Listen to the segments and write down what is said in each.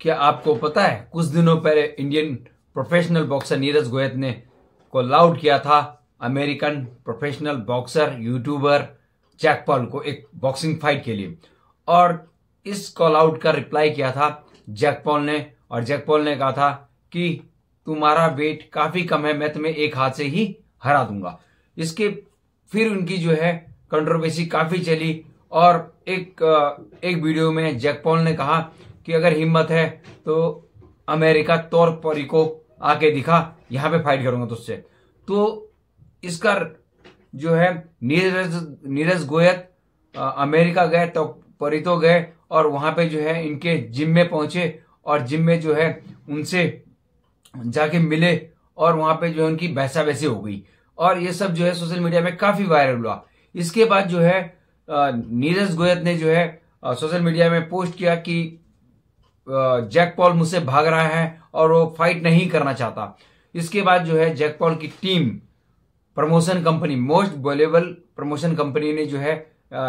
क्या आपको पता है कुछ दिनों पहले Indian professional boxer Neeraj Goyat ने कॉल आउट किया था American professional boxer YouTuber Jake Paul को एक बॉक्सिंग फाइट के लिए और इस कॉल आउट का रिप्लाई किया था जैक पॉल ने और जैक पॉल ने कहा था कि तुम्हारा वेट काफी कम है मैं तुम्हें एक हाथ से ही हरा दूंगा इसके फिर उनकी जो है कंट्रोवर्सी काफी चली और एक एक वीडियो में जैक पॉल ने कहा कि अगर हिम्मत है तो अमेरिका तौर को आके दिखा यहां पे फाइट करूंगा तुझसे तो इसका जो है नीरज नीरज गोयत अमेरिका गए तो तो गए और वहां पे जो है इनके जिम में पहुंचे और जिम में जो है उनसे जाके मिले और वहां पे जो है उनकी बहसा वैसी हो गई और ये सब जो है सोशल मीडिया में काफी वायरल हुआ इसके बाद जो है नीरज गोयत ने जो है सोशल मीडिया में पोस्ट किया कि जैक पॉल मुझसे भाग रहा है और वो फाइट नहीं करना चाहता इसके बाद जो है जैक पॉल की team promotion company most valuable promotion company ने जो है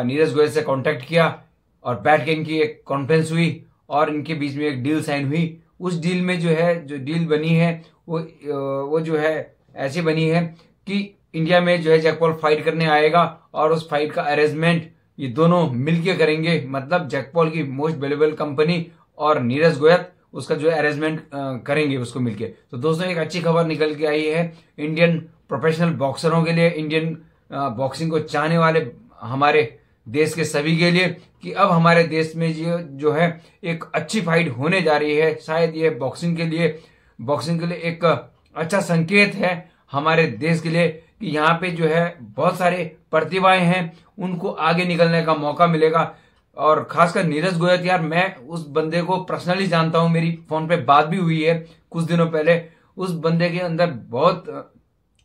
नीरज गोयल से कांटेक्ट किया और बैट गेंग की एक कॉन्फ्रेंस हुई और इनके बीच में एक डील साइन हुई उस डील में जो है जो डील बनी है वो वो जो है ऐसी बनी है कि इंडिया में जो है जैकपॉल फाइट करने आएगा और उस फाइट का अरेंजमेंट ये दोनों मिलके करेंगे मतलब जैकपॉल की मोस्ट वेलेबल कंपनी और नीरज गोयल उसका जो अरेंजमेंट करेंगे उसको मिलके तो दोस्तों एक अच्छी खबर निकल के आई है इंडियन प्रोफेशनल बॉक्सरों के लिए इंडियन बॉक्सिंग को चाहने वाले हमारे देश के सभी के लिए कि अब हमारे देश में जो जो है एक अच्छी फाइट होने जा रही है शायद ये बॉक्सिंग के लिए बॉक्सिंग के लिए एक अच्छा संकेत है हमारे देश के लिए कि यहाँ पे जो है बहुत सारे प्रतिभाएं हैं उनको आगे निकलने का मौका मिलेगा और खासकर नीरज गोयत यार मैं उस बंदे को पर्सनली जानता हूं मेरी फोन पे बात भी हुई है कुछ दिनों पहले उस बंदे के अंदर बहुत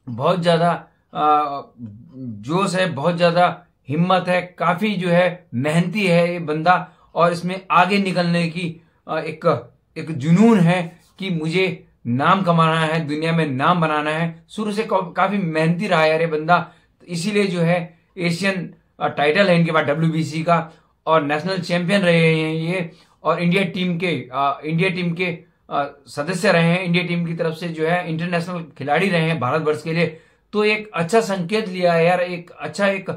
बहुत ज़्यादा जोश है बहुत ज़्यादा हिम्मत है काफ़ी जो है मेहनती है ये बंदा और इसमें आगे निकलने की एक एक जुनून है कि मुझे नाम कमाना है दुनिया में नाम बनाना है शुरू से काफ़ी मेहनती रहा है यार ये बंदा इसीलिए जो है एशियन टाइटल है इनके पास डब्ल्यू का और नेशनल चैंपियन रहे हैं ये और इंडिया टीम के आ, इंडिया टीम के सदस्य रहे हैं इंडिया टीम की तरफ से जो है इंटरनेशनल खिलाड़ी रहे हैं भारतवर्ष के लिए तो एक अच्छा संकेत लिया है यार एक अच्छा एक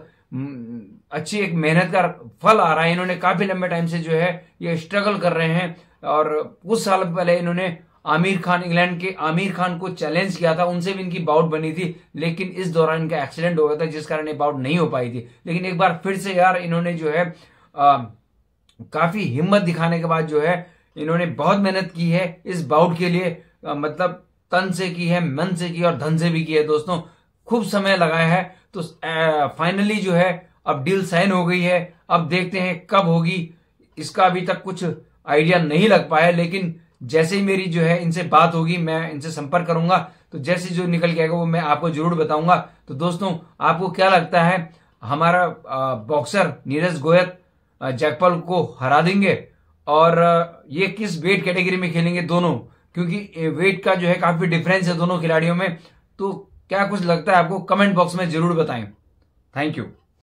अच्छी एक मेहनत का फल आ रहा है इन्होंने काफी लंबे टाइम से जो है ये स्ट्रगल कर रहे हैं और कुछ साल पहले इन्होंने आमिर खान इंग्लैंड के आमिर खान को चैलेंज किया था उनसे भी इनकी बाउट बनी थी लेकिन इस दौरान इनका एक्सीडेंट हो गया था जिस कारण ये बाउट नहीं हो पाई थी लेकिन एक बार फिर से यार इन्होंने जो है काफ़ी हिम्मत दिखाने के बाद जो है इन्होंने बहुत मेहनत की है इस बाउट के लिए आ, मतलब तन से की है मन से की और धन से भी की है दोस्तों खूब समय लगाया है तो फाइनली जो है अब डील साइन हो गई है अब देखते हैं कब होगी इसका अभी तक कुछ आइडिया नहीं लग पाया लेकिन जैसे ही मेरी जो है इनसे बात होगी मैं इनसे संपर्क करूंगा तो जैसे जो निकल के आएगा वो मैं आपको जरूर बताऊंगा तो दोस्तों आपको क्या लगता है हमारा बॉक्सर नीरज गोयत जगपाल को हरा देंगे और ये किस वेट कैटेगरी में खेलेंगे दोनों क्योंकि वेट का जो है काफी डिफरेंस है दोनों खिलाड़ियों में तो क्या कुछ लगता है आपको कमेंट बॉक्स में जरूर बताएं थैंक यू